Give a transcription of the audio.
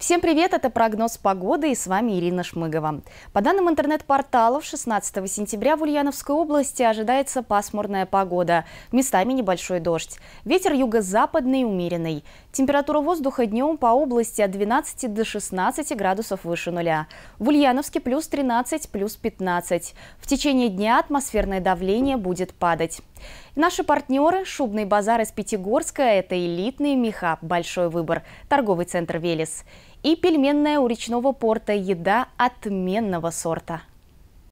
Всем привет, это прогноз погоды и с вами Ирина Шмыгова. По данным интернет-порталов, 16 сентября в Ульяновской области ожидается пасмурная погода, местами небольшой дождь. Ветер юго-западный умеренный. Температура воздуха днем по области от 12 до 16 градусов выше нуля. В Ульяновске плюс 13, плюс 15. В течение дня атмосферное давление будет падать. Наши партнеры – Шубный базар из Пятигорска, это элитный меха «Большой выбор», торговый центр «Велес» и пельменная у речного порта еда отменного сорта.